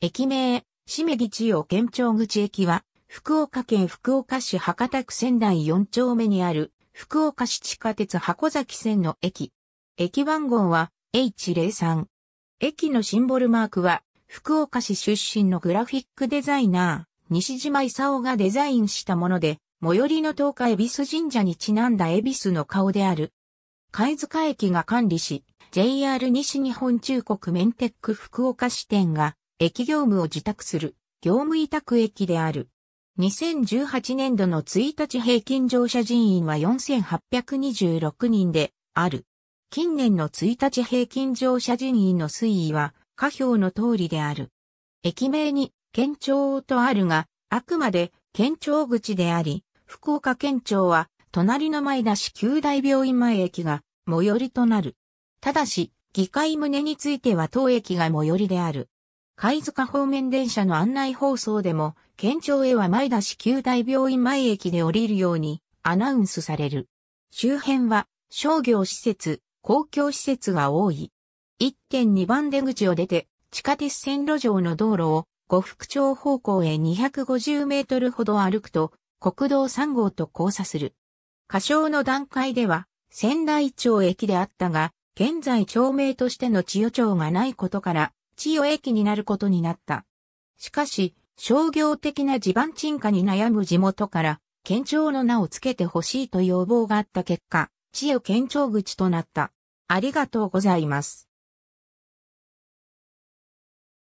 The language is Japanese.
駅名、しめぎ千代県庁口駅は、福岡県福岡市博多区仙台4丁目にある、福岡市地下鉄箱崎線の駅。駅番号は H03。駅のシンボルマークは、福岡市出身のグラフィックデザイナー、西島勲がデザインしたもので、最寄りの東海恵比寿神社にちなんだ恵比寿の顔である。貝塚駅が管理し、JR 西日本中国メンテック福岡支店が駅業務を自宅する、業務委託駅である。2018年度の1日平均乗車人員は4826人である。近年の1日平均乗車人員の推移は、下表の通りである。駅名に、県庁とあるが、あくまで、県庁口であり、福岡県庁は、隣の前田市九大病院前駅が、最寄りとなる。ただし、議会棟については当駅が最寄りである。貝塚方面電車の案内放送でも、県庁へは前田市旧大病院前駅で降りるようにアナウンスされる。周辺は商業施設、公共施設が多い。1.2番出口を出て、地下鉄線路上の道路を五福町方向へ250メートルほど歩くと、国道3号と交差する。仮称の段階では、仙台町駅であったが、現在町名としての千代町がないことから、地与駅になることになった。しかし、商業的な地盤沈下に悩む地元から、県庁の名を付けてほしいと要望があった結果、地与県庁口となった。ありがとうございます。